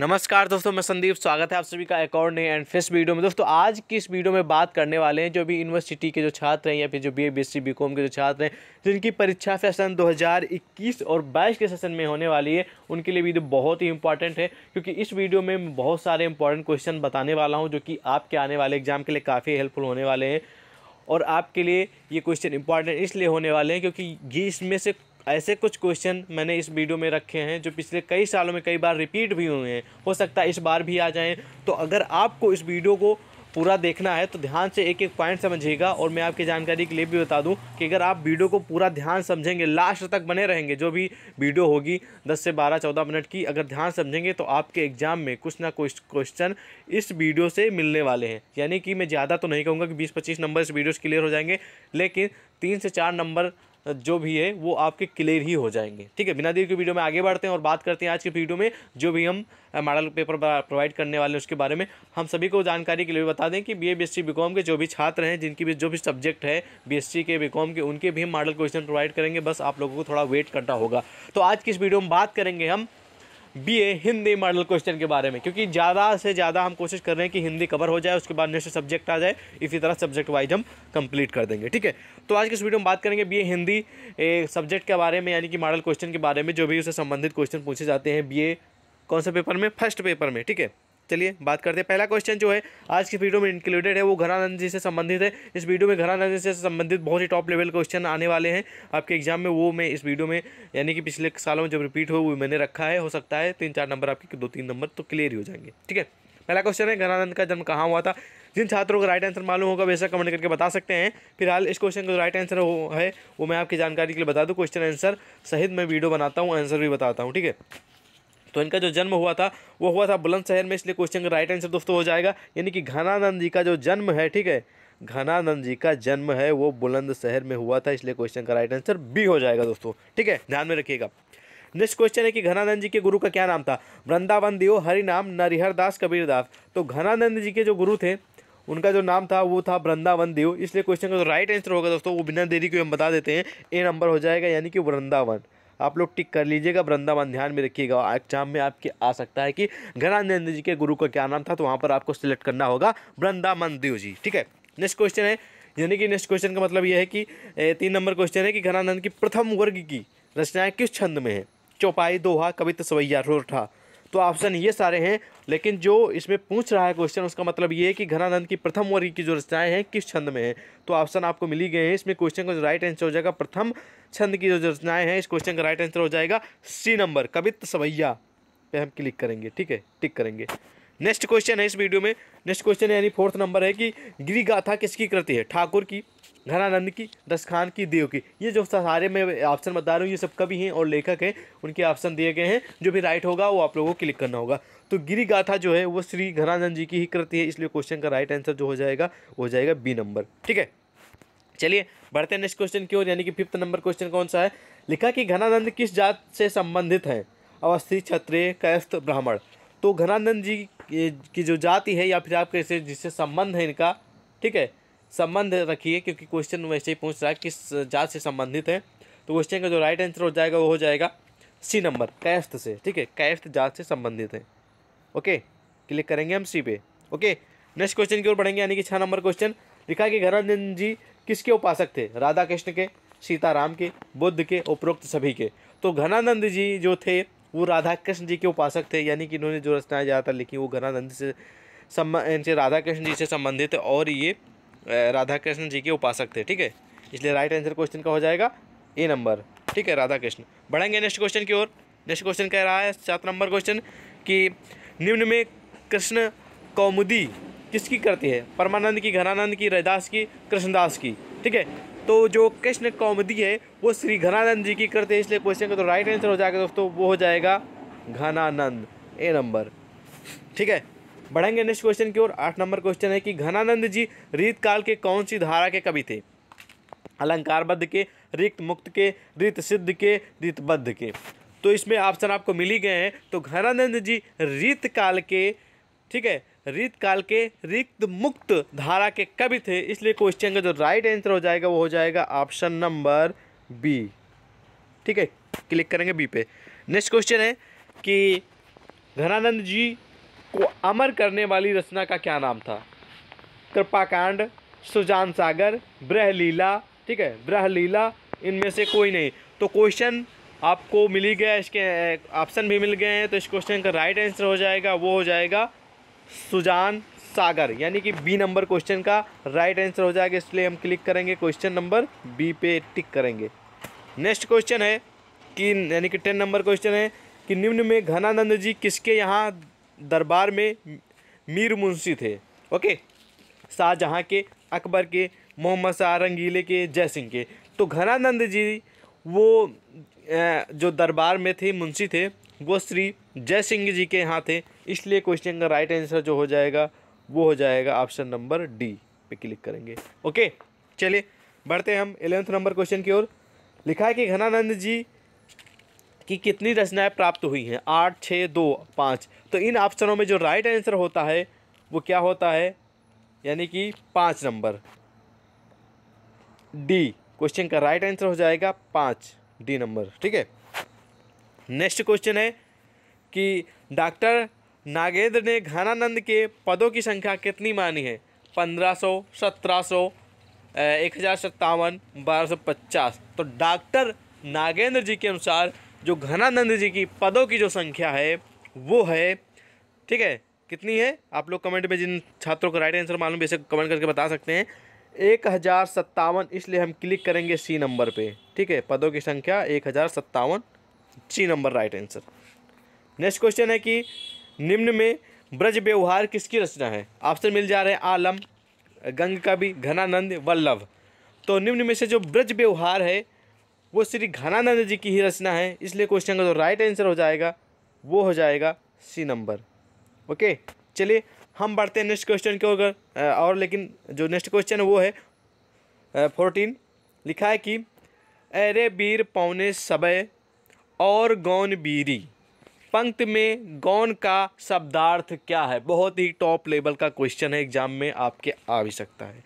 नमस्कार दोस्तों मैं संदीप स्वागत है आप सभी का एक और नए एंड फिस्ट वीडियो में दोस्तों आज की इस वीडियो में बात करने वाले हैं जो भी यूनिवर्सिटी के जो छात्र हैं या फिर जो B A B C B com के जो छात्र हैं जिनकी परीक्षा सेशन 2021 और 22 के सेशन में होने वाली है उनके लिए वीडियो बहुत ही इंपॉर्टेंट है क्योंकि इस वीडियो में बहुत सारे इंपॉर्टेंट क्वेश्चन बताने वाला हूँ जो कि आपके आने वाले एग्जाम के लिए काफ़ी हेल्पफुल होने वाले हैं और आपके लिए ये क्वेश्चन इंपॉर्टेंट इसलिए होने वाले हैं क्योंकि ये इसमें से ऐसे कुछ क्वेश्चन मैंने इस वीडियो में रखे हैं जो पिछले कई सालों में कई बार रिपीट भी हुए हैं हो सकता है इस बार भी आ जाएं तो अगर आपको इस वीडियो को पूरा देखना है तो ध्यान से एक एक पॉइंट समझिएगा और मैं आपकी जानकारी के लिए भी बता दूं कि अगर आप वीडियो को पूरा ध्यान समझेंगे लास्ट तक बने रहेंगे जो भी वीडियो होगी 10 से 12-14 मिनट की अगर ध्यान समझेंगे तो आपके एग्ज़ाम में कुछ ना कुछ क्वेश्चन इस वीडियो से मिलने वाले हैं यानी कि मैं ज़्यादा तो नहीं कहूँगा कि बीस पच्चीस नंबर इस वीडियो से क्लियर हो जाएंगे लेकिन तीन से चार नंबर जो भी है वो आपके क्लियर ही हो जाएंगे ठीक है बिना देर के वीडियो में आगे बढ़ते हैं और बात करते हैं आज के वीडियो में जो भी हम मॉडल पेपर प्रोवाइड करने वाले हैं उसके बारे में हम सभी को जानकारी के लिए बता दें कि बी ए बी के जो भी छात्र हैं जिनकी भी जो भी सब्जेक्ट है बी के बी के उनके भी हम मॉडल क्वेश्चन प्रोवाइड करेंगे बस आप लोगों को थोड़ा वेट करना होगा तो आज की इस वीडियो में बात करेंगे हम बीए हिंदी मॉडल क्वेश्चन के बारे में क्योंकि ज़्यादा से ज़्यादा हम कोशिश कर रहे हैं कि हिंदी कवर हो जाए उसके बाद नेक्स्ट सब्जेक्ट आ जाए इसी तरह सब्जेक्ट वाइज हम कंप्लीट कर देंगे ठीक है तो आज के इस वीडियो में बात करेंगे बी हिंदी सब्जेक्ट के बारे में यानी कि मॉडल क्वेश्चन के बारे में जो भी उससे संबंधित क्वेश्चन पूछे जाते हैं बी कौन से पेपर में फर्स्ट पेपर में ठीक है चलिए बात करते हैं पहला क्वेश्चन जो है आज की वीडियो में इंक्लूडेड है वो घरानंद जी से संबंधित है इस वीडियो में घरानंद जी से संबंधित बहुत ही टॉप लेवल क्वेश्चन आने वाले हैं आपके एग्जाम में वो मैं इस वीडियो में यानी कि पिछले सालों में जब रिपीट हो वो मैंने रखा है हो सकता है तीन चार नंबर आपके दो तीन नंबर तो क्लियर ही हो जाएंगे ठीक है पहला क्वेश्चन है घरानंद का जन्म कहाँ हुआ था जिन छात्रों का राइट आंसर मालूम होगा वैसा कमेंट करके बता सकते हैं फिलहाल इस क्वेश्चन का जो राइट आंसर है वो मैं आपकी जानकारी के लिए बता दूँ क्वेश्चन आंसर सहित मैं वीडियो बनाता हूँ आंसर भी बताता हूँ ठीक है तो इनका जो जन्म हुआ था वो हुआ था बुलंदशहर में इसलिए क्वेश्चन का राइट आंसर दोस्तों हो जाएगा यानी कि घनानंद जी का जो जन्म है ठीक है घनानंद जी का जन्म है वो बुलंदशहर में हुआ था इसलिए क्वेश्चन का राइट आंसर बी हो जाएगा दोस्तों ठीक है ध्यान में रखिएगा नेक्स्ट क्वेश्चन है कि घनानंद जी के गुरु का क्या नाम था वृंदावन देव हरिनाम नरिहरदास कबीरदास तो घनानंद जी के जो गुरु थे उनका जो नाम था वो था वृंदावन देव इसलिए क्वेश्चन का जो राइट आंसर होगा दोस्तों वो बिना देरी के हम बता देते हैं ए नंबर हो जाएगा यानी कि वृंदावन आप लोग टिक कर लीजिएगा वृंदावन ध्यान में रखिएगा एग्जाम में आपके आ सकता है कि घनानंद जी के गुरु का क्या नाम था तो वहाँ पर आपको सिलेक्ट करना होगा वृंदावन देव जी ठीक है नेक्स्ट क्वेश्चन है यानी कि नेक्स्ट क्वेश्चन का मतलब यह है कि तीन नंबर क्वेश्चन है कि घनानंद की प्रथम वर्ग की रचनाएँ किस छंद में है चौपाई दोहा कविता सवैया रोठा तो ऑप्शन ये सारे हैं लेकिन जो इसमें पूछ रहा है क्वेश्चन उसका मतलब ये है कि घनानंद की प्रथम वर्ग की जो रचनाएं हैं किस छंद में है तो ऑप्शन आपको मिली गए हैं इसमें क्वेश्चन का जो राइट आंसर हो जाएगा प्रथम छंद की जो रचनाएं हैं इस क्वेश्चन का राइट आंसर हो जाएगा सी नंबर कवित सवैया पे हम क्लिक करेंगे ठीक है टिक करेंगे नेक्स्ट क्वेश्चन है इस वीडियो में नेक्स्ट क्वेश्चन यानी फोर्थ नंबर है कि गिरी गाथा किसकी कृति है ठाकुर की घनानंद की दसखान की देव की ये जो सारे मैं ऑप्शन बता रहा हूँ ये सब कवि हैं और लेखक हैं उनके ऑप्शन दिए गए हैं जो भी राइट होगा वो आप लोगों को क्लिक करना होगा तो गिरी गाथा जो है वो श्री घनानंद जी की ही कृति है इसलिए क्वेश्चन का राइट आंसर जो हो जाएगा वो हो जाएगा बी नंबर ठीक है चलिए बढ़ते हैं नेक्स्ट क्वेश्चन की ओर यानी कि फिफ्थ नंबर क्वेश्चन कौन सा है लिखा कि घनानंद किस जात से संबंधित है अवस्थी क्षत्रिय कैस्थ ब्राह्मण तो घनानंद जी की जो जाति है या फिर आप कैसे जिससे संबंध है इनका ठीक है संबंध रखिए क्योंकि क्वेश्चन वैसे ही पूछ रहा है किस जात से संबंधित है तो क्वेश्चन का जो राइट आंसर हो जाएगा वो हो जाएगा सी नंबर कैफ्त से ठीक है कैफ्त जात से संबंधित है ओके क्लिक करेंगे हम सी पे ओके नेक्स्ट क्वेश्चन की ओर बढ़ेंगे यानी कि छः नंबर क्वेश्चन लिखा कि घरानंद जी किसके उपासक थे राधा कृष्ण के सीताराम के बुद्ध के उपरोक्त सभी के तो घनानंद जी जो थे वो राधा कृष्ण जी के उपासक थे यानी कि इन्होंने जो रचनाएं ज़्यादातर लिखी वो घनानंद से संबंध इनसे राधा कृष्ण जी से संबंधित और ये राधा कृष्ण जी के उपासक थे ठीक है इसलिए राइट आंसर क्वेश्चन का हो जाएगा ए नंबर ठीक है राधा कृष्ण बढ़ेंगे नेक्स्ट क्वेश्चन की ओर नेक्स्ट क्वेश्चन कह रहा है सात नंबर क्वेश्चन कि निम्न में कृष्ण कौमुदी किसकी करती है परमानंद की घनानंद की रैदास की कृष्णदास की ठीक है तो जो कृष्ण कौमुदी है वो श्री घनानंद जी की करते हैं इसलिए क्वेश्चन का तो राइट आंसर हो जाएगा दोस्तों वो हो जाएगा घनानंद ए नंबर ठीक है बढ़ेंगे नेक्स्ट क्वेश्चन की ओर आठ नंबर क्वेश्चन है कि घनानंद जी रीत काल के कौन सी धारा के कवि थे अलंकारबद्ध के रिक्त मुक्त के रीत सिद्ध के रीतबद्ध के तो इसमें ऑप्शन आपको मिल ही गए हैं तो घनानंद जी रीत काल के ठीक है रीत काल के रिक्त मुक्त धारा के कवि थे इसलिए क्वेश्चन का जो राइट आंसर हो जाएगा वो हो जाएगा ऑप्शन नंबर बी ठीक है क्लिक करेंगे बी पे नेक्स्ट क्वेश्चन है कि घनानंद जी को अमर करने वाली रचना का क्या नाम था कृपाकांड सुजान सागर ब्रहलीला ठीक है ब्रहलीला इनमें से कोई नहीं तो क्वेश्चन आपको मिली गया इसके ऑप्शन भी मिल गए हैं तो इस क्वेश्चन का राइट आंसर हो जाएगा वो हो जाएगा सुजान सागर यानी कि बी नंबर क्वेश्चन का राइट आंसर हो जाएगा इसलिए हम क्लिक करेंगे क्वेश्चन नंबर बी पे टिक करेंगे नेक्स्ट क्वेश्चन है कि यानी कि टेन नंबर क्वेश्चन है कि निम्न में घनानंद जी किसके यहाँ दरबार में मीर मुंशी थे ओके शाहजहाँ के अकबर के मोहम्मद शाह रंगीले के जयसिंह के तो घनानंद जी वो जो दरबार में थे मुंशी थे वो श्री जय सिंह जी के यहाँ थे इसलिए क्वेश्चन का राइट आंसर जो हो जाएगा वो हो जाएगा ऑप्शन नंबर डी पे क्लिक करेंगे ओके चलिए बढ़ते हैं हम एलेवंथ नंबर क्वेश्चन की ओर लिखा है कि घनानंद जी की कितनी रचनाएं प्राप्त हुई हैं आठ छः दो पाँच तो इन ऑप्शनों में जो राइट आंसर होता है वो क्या होता है यानी कि पाँच नंबर डी क्वेश्चन का राइट आंसर हो जाएगा पाँच डी नंबर ठीक है नेक्स्ट क्वेश्चन है कि डॉक्टर नागेंद्र ने घनानंद के पदों की संख्या कितनी मानी है पंद्रह सौ सत्रह सौ एक हज़ार सत्तावन बारह सौ पचास तो डॉक्टर नागेंद्र जी के अनुसार जो घनानंद जी की पदों की जो संख्या है वो है ठीक है कितनी है आप लोग कमेंट में जिन छात्रों का राइट आंसर मालूम इसे कमेंट करके बता सकते हैं एक हज़ार सत्तावन इसलिए हम क्लिक करेंगे सी नंबर पे ठीक है पदों की संख्या एक हज़ार सत्तावन C number right answer next question है कि निम्न में ब्रज व्यवहार किसकी रचना है ऑप्शन मिल जा रहे हैं आलम गंग कवि घनानंद वल्लभ तो निम्न में से जो ब्रज व्यवहार है वो श्री घनानंद जी की ही रचना है इसलिए क्वेश्चन का जो राइट आंसर हो जाएगा वो हो जाएगा सी नंबर ओके चलिए हम बढ़ते हैं नेक्स्ट क्वेश्चन की ओर और लेकिन जो नेक्स्ट क्वेश्चन है वो है फोर्टीन लिखा है कि अरे बीर पौने सबय और गौन बीरी पंक्त में गौन का शब्दार्थ क्या है बहुत ही टॉप लेवल का क्वेश्चन है एग्जाम में आपके आ भी सकता है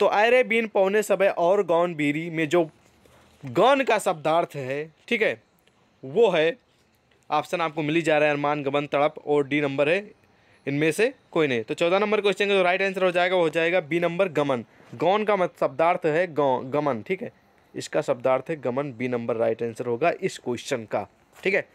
तो अरे बीन पौने सबय और गौन बीरी में जो गौन का शब्दार्थ है ठीक है वो है ऑप्शन आपको मिल ही जा रहा है अरमान गबन तड़प और डी नंबर है इनमें से कोई नहीं तो चौदह नंबर क्वेश्चन का जो राइट आंसर हो जाएगा वो हो जाएगा बी नंबर गमन गौन का मत शब्दार्थ है गमन ठीक है इसका शब्दार्थ है गमन बी नंबर राइट आंसर होगा इस क्वेश्चन का ठीक है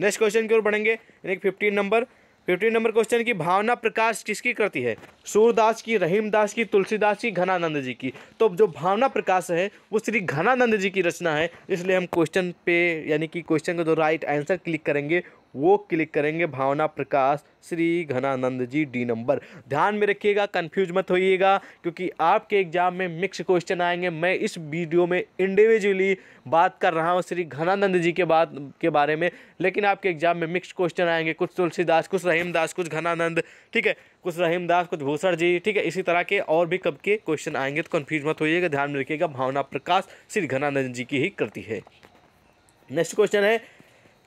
नेक्स्ट क्वेश्चन की ओर बढ़ेंगे fifteen number fifteen number question की भावना प्रकाश किसकी करती है सूरदास की रहीमदास की तुलसीदास की घनानंद जी की तो जो भावना प्रकाश है वो श्री घनानंद जी की रचना है इसलिए हम क्वेश्चन पे यानी कि क्वेश्चन का जो राइट आंसर क्लिक करेंगे वो क्लिक करेंगे भावना प्रकाश श्री घनानंद जी डी नंबर ध्यान में रखिएगा कंफ्यूज मत होइएगा क्योंकि आपके एग्जाम में मिक्स क्वेश्चन आएंगे मैं इस वीडियो में इंडिविजुअली बात कर रहा हूँ श्री घनानंद जी के बात के बारे में लेकिन आपके एग्जाम में मिक्स क्वेश्चन आएंगे कुछ तुलसीदास कुछ रहीमदास कुछ घनानंद ठीक है कुछ रहीमदास कुछ भूषण जी ठीक है इसी तरह के और भी कब के क्वेश्चन आएंगे तो कन्फ्यूज मत होइएगा ध्यान में रखिएगा भावना प्रकाश श्री घनानंद जी की ही करती है नेक्स्ट क्वेश्चन है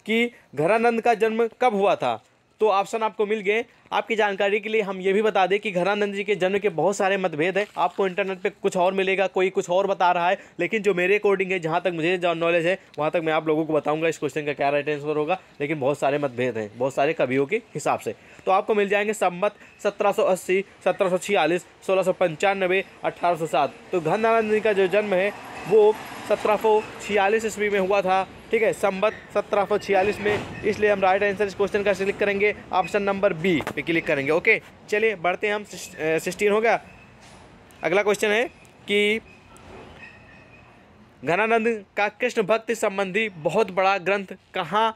कि घरानंद का जन्म कब हुआ था तो ऑप्शन आपको मिल गए आपकी जानकारी के लिए हम ये भी बता दें कि घरानंद जी के जन्म के बहुत सारे मतभेद हैं आपको इंटरनेट पे कुछ और मिलेगा कोई कुछ और बता रहा है लेकिन जो मेरे अकॉर्डिंग है जहाँ तक मुझे नॉलेज है वहाँ तक मैं आप लोगों को बताऊँगा इस क्वेश्चन का क्या राइट आंसर होगा लेकिन बहुत सारे मतभेद हैं बहुत सारे कवियों के हिसाब से तो आपको मिल जाएंगे सम्मत सत्रह सौ अस्सी सत्रह सौ छियालीस सोलह सौ अट्ठारह सौ सात तो घनानंद जी का जो जन्म है वो सत्रह सौ छियालीस ईस्वी में हुआ था ठीक है संबत सत्रह में इसलिए हम राइट आंसर इस क्वेश्चन का क्लिक करेंगे ऑप्शन नंबर बी पे क्लिक करेंगे ओके चलिए बढ़ते हैं हम सिक्सटीन हो गया अगला क्वेश्चन है कि घनानंद का कृष्ण भक्ति संबंधी बहुत बड़ा ग्रंथ कहाँ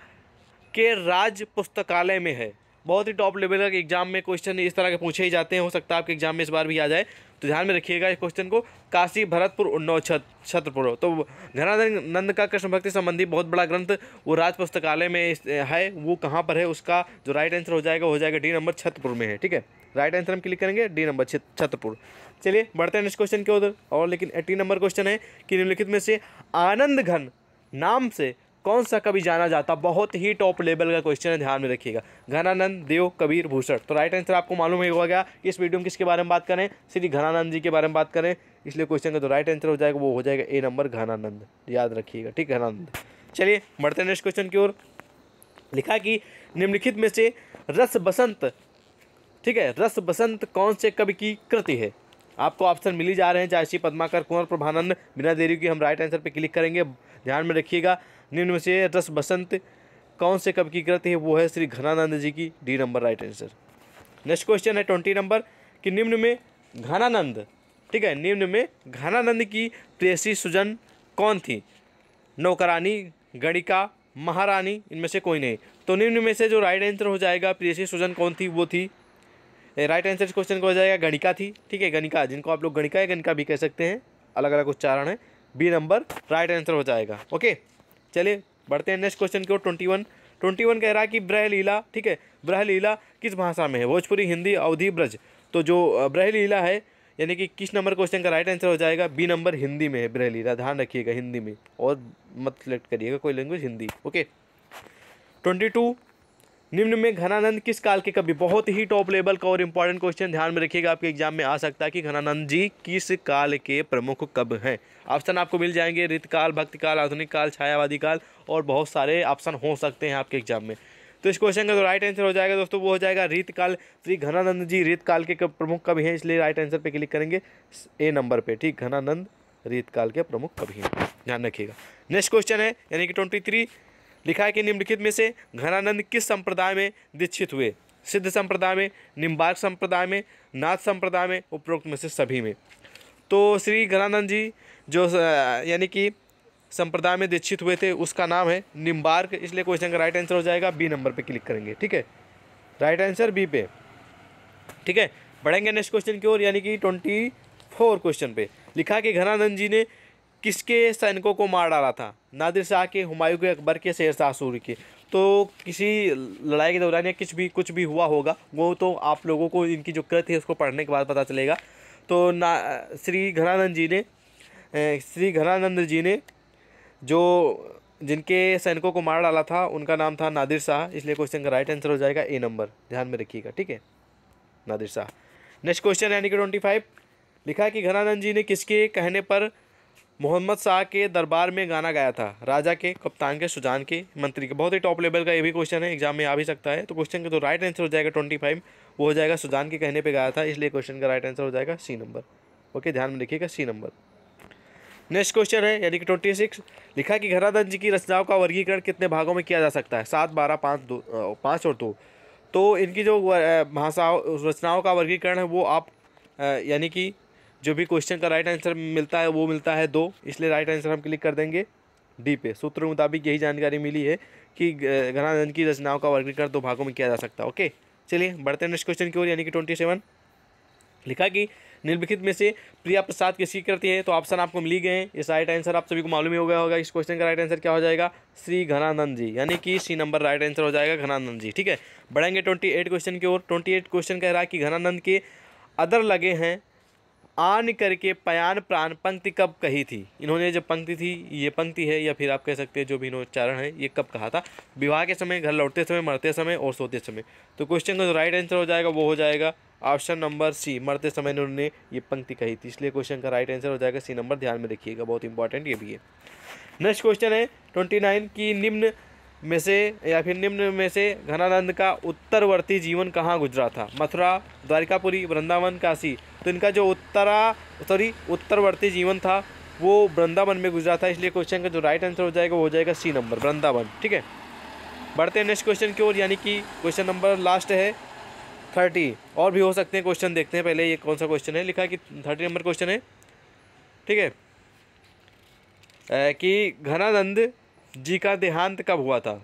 के राज पुस्तकालय में है बहुत ही टॉप लेवल का एग्जाम में क्वेश्चन इस तरह के पूछे ही जाते हैं हो सकता है आपके एग्जाम में इस बार भी आ जाए तो ध्यान में रखिएगा इस क्वेश्चन को काशी भरतपुर उन्नाव छत्रपुर तो घनानंद का कृष्ण भक्ति संबंधी बहुत बड़ा ग्रंथ वो राज पुस्तकालय में है वो कहाँ पर है उसका जो राइट आंसर हो जाएगा हो जाएगा डी नंबर छत्रपुर में है ठीक है राइट आंसर हम क्लिक करेंगे डी नंबर छत्रपुर चलिए बढ़ते हैं नेक्स्ट क्वेश्चन के उधर और लेकिन एटी नंबर क्वेश्चन है कि निम्नलिखित में से आनंद घन नाम से कौन सा कवि जाना जाता बहुत ही टॉप लेवल का क्वेश्चन है ध्यान में रखिएगा घनानंद देव कबीर भूषण तो राइट आंसर आपको मालूम हो गया कि इस वीडियो में किसके बारे में बात करें श्री घनानंद जी के बारे में बात करें इसलिए क्वेश्चन का जो राइट आंसर हो जाएगा वो हो जाएगा ए नंबर घनानंद याद रखिएगा ठीक घनानंद चलिए बढ़ते नेक्स्ट क्वेश्चन की ओर लिखा कि निम्नलिखित में से रस बसंत ठीक है रस बसंत कौन से कवि की कृति है आपको ऑप्शन मिली जा रहे हैं चाहे श्री पद्माकर कुंवर प्रभानंद बिना देरी की हम राइट आंसर पर क्लिक करेंगे ध्यान में रखिएगा निम्न में से रस बसंत कौन से कब की कृति है वो है श्री घनानंद जी की D number right answer next question है ट्वेंटी नंबर कि निम्न में घनानंद ठीक है निम्न में घनानंद की प्रेसी सुजन कौन थी नौकरानी गणिका महारानी इनमें से कोई नहीं तो निम्न में से जो राइट आंसर हो जाएगा प्रेसी सुजन कौन थी वो थी राइट आंसर इस क्वेश्चन को हो जाएगा गणिका थी ठीक है गणिका जिनको आप लोग गणिका या गणिका भी कह सकते हैं अलग अलग उच्चारण है बी नंबर राइट आंसर हो जाएगा ओके चलिए बढ़ते हैं नेक्स्ट क्वेश्चन की ओर ट्वेंटी वन ट्वेंटी वन कह रहा है कि ब्रह लीला ठीक है ब्रह लीला किस भाषा में है भोजपुरी हिंदी अवधि ब्रज तो जो ब्रह लीला है यानी कि किस नंबर क्वेश्चन का राइट आंसर हो जाएगा बी नंबर हिंदी में है ब्रह लीला ध्यान रखिएगा हिंदी में और मत सेलेक्ट करिएगा कोई language Hindi okay twenty two निम्न में घनानंद किस काल के कवि बहुत ही टॉप लेवल का और इम्पॉर्टेंट क्वेश्चन ध्यान में रखिएगा आपके एग्जाम में आ सकता है कि घनानंद जी किस काल के प्रमुख कब हैं ऑप्शन आपको मिल जाएंगे ऋतकाल काल आधुनिक काल छायावादी काल और बहुत सारे ऑप्शन हो सकते हैं आपके एग्जाम में तो इस क्वेश्चन का जो राइट आंसर हो जाएगा दोस्तों वो हो जाएगा रीतकाल श्री घनानंद जी रीतकाल के प्रमुख कवि हैं इसलिए राइट आंसर पर क्लिक करेंगे ए नंबर पर ठीक घनानंद रीतकाल के प्रमुख कवि हैं ध्यान रखिएगा नेक्स्ट क्वेश्चन है यानी कि ट्वेंटी थ्री लिखा है कि निम्नलिखित में से घनानंद किस संप्रदाय में दीक्षित हुए सिद्ध संप्रदाय में निम्बार्क संप्रदाय में नाथ संप्रदाय में उपरोक्त में से सभी में तो श्री घनानंद जी जो यानी कि संप्रदाय में दीक्षित हुए थे उसका नाम है निम्बार्क इसलिए क्वेश्चन का राइट आंसर हो जाएगा बी नंबर पर क्लिक करेंगे ठीक है राइट आंसर बी पे ठीक है बढ़ेंगे नेक्स्ट क्वेश्चन की ओर यानी कि ट्वेंटी फोर क्वेश्चन पे लिखा कि घनानंद जी ने किसके सैनिकों को मार डाला था नादिर शाह के हुमायूं के अकबर के शेर शाह सूरी के तो किसी लड़ाई के दौरान या कुछ भी कुछ भी हुआ होगा वो तो आप लोगों को इनकी जो कृत है उसको पढ़ने के बाद पता चलेगा तो ना श्री घनानंद जी ने श्री घनानंद जी ने जो जिनके सैनिकों को मार डाला था उनका नाम था नादिर शाह इसलिए क्वेश्चन का राइट आंसर हो जाएगा ए नंबर ध्यान में रखिएगा ठीक है नादिर शाह नेक्स्ट क्वेश्चन यानी कि ट्वेंटी फाइव लिखा है कि घनानंद जी ने किसके कहने पर मोहम्मद शाह के दरबार में गाना गाया था राजा के कप्तान के सुजान के मंत्री के बहुत ही टॉप लेवल का ये भी क्वेश्चन है एग्जाम में आ भी सकता है तो क्वेश्चन का जो तो राइट आंसर हो जाएगा ट्वेंटी फाइव वो हो जाएगा सुजान के कहने पे गाया था इसलिए क्वेश्चन का राइट आंसर हो जाएगा सी नंबर ओके ध्यान में रखिएगा सी नंबर नेक्स्ट क्वेश्चन है यानी कि ट्वेंटी सिक्स लिखा कि घराधन जी की रचनाओं का वर्गीकरण कितने भागों में किया जा सकता है सात बारह पाँच दो पाँच और दो तो इनकी जो भाषाओं रचनाओं का वर्गीकरण है वो आप यानी कि जो भी क्वेश्चन का राइट आंसर मिलता है वो मिलता है दो इसलिए राइट आंसर हम क्लिक कर देंगे डी पे सूत्र के मुताबिक यही जानकारी मिली है कि घनानंद की रचनाओं का वर्गीकरण दो भागों में किया जा सकता है ओके चलिए बढ़ते हैं नेक्स्ट क्वेश्चन की ओर यानी कि ट्वेंटी सेवन लिखा कि निम्नलिखित में से प्रिया प्रसाद किसकी करती है तो ऑप्शन आपको मिली गए हैं इस राइट आंसर आप सभी को मालूम ही हो गया होगा इस क्वेश्चन का राइट आंसर क्या हो जाएगा श्री घनानंद जी यानी कि सी नंबर राइट आंसर हो जाएगा घनानंद जी ठीक है बढ़ेंगे ट्वेंटी एट क्वेश्चन की ओर ट्वेंटी एट क्वेश्चन कह रहा है कि घनानंद के अदर लगे हैं आन करके पयान प्राण पंक्ति कब कही थी इन्होंने जो पंक्ति थी ये पंक्ति है या फिर आप कह सकते हैं जो भी इन्होंने है ये कब कहा था विवाह के समय घर लौटते समय मरते समय और सोते समय तो क्वेश्चन का जो राइट आंसर हो जाएगा वो हो जाएगा ऑप्शन नंबर सी मरते समय इन्होंने ये पंक्ति कही थी इसलिए क्वेश्चन का राइट आंसर हो जाएगा सी नंबर ध्यान में रखिएगा बहुत इंपॉर्टेंट ये भी है नेक्स्ट क्वेश्चन है ट्वेंटी नाइन की निम्न में से या फिर निम्न में से घनानंद का उत्तरवर्ती जीवन कहाँ गुजरा था मथुरा द्वारिकापुरी वृंदावन काशी तो इनका जो उत्तरा सॉरी उत्तरवर्ती जीवन था वो वृंदावन में गुजरा था इसलिए क्वेश्चन का जो राइट आंसर हो जाएगा वो हो जाएगा सी नंबर वृंदावन ठीक है बढ़ते हैं नेक्स्ट क्वेश्चन की ओर यानी कि क्वेश्चन नंबर लास्ट है थर्टी और भी हो सकते हैं क्वेश्चन देखते हैं पहले ये कौन सा क्वेश्चन है लिखा कि थर्टी नंबर क्वेश्चन है ठीक है कि घनानंद जी का देहांत कब हुआ था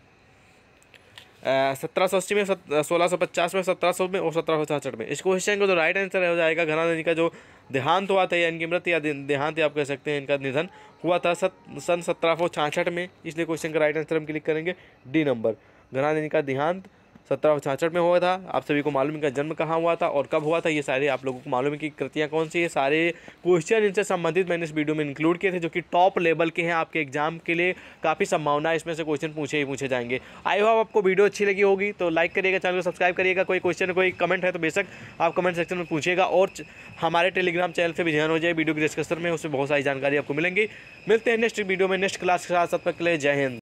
सत्रह सौ अस्सी में सोलह सौ पचास में सत्रह सौ में और सत्रह सौ छियासठ में इस क्वेश्चन का जो राइट आंसर हो जाएगा घना जी का जो देहांत हुआ था या इनकी मृत्यु या देहांत आप कह सकते हैं इनका निधन हुआ था सत, सन सत्रह सौ छाछठ में इसलिए क्वेश्चन का राइट आंसर हम क्लिक करेंगे डी नंबर घना जी का देहांत सत्रह में हुआ था आप सभी को मालूम इनका जन्म कहाँ हुआ था और कब हुआ था ये सारे आप लोगों को मालूम है कि कृतियाँ कौन सी है सारे क्वेश्चन इनसे संबंधित मैंने इस वीडियो में इंक्लूड किए थे जो कि टॉप लेवल के हैं आपके एग्जाम के लिए काफ़ी संभावना है इसमें से क्वेश्चन पूछे ही पूछे जाएंगे आई होप आपको वीडियो अच्छी लगी होगी तो लाइक करिएगा चैनल को सब्सक्राइब करिएगा कोई क्वेश्चन कोई कमेंट है तो बेशक आप कमेंट सेक्शन में पूछेगा और हमारे टेलीग्राम चैनल पर भी ध्यान हो जाए वीडियो के डिस्कशन में उसमें बहुत सारी जानकारी आपको मिलेंगी मिलते हैं नेक्स्ट वीडियो में नेक्स्ट क्लास के साथ सब तक के लिए जय हिंद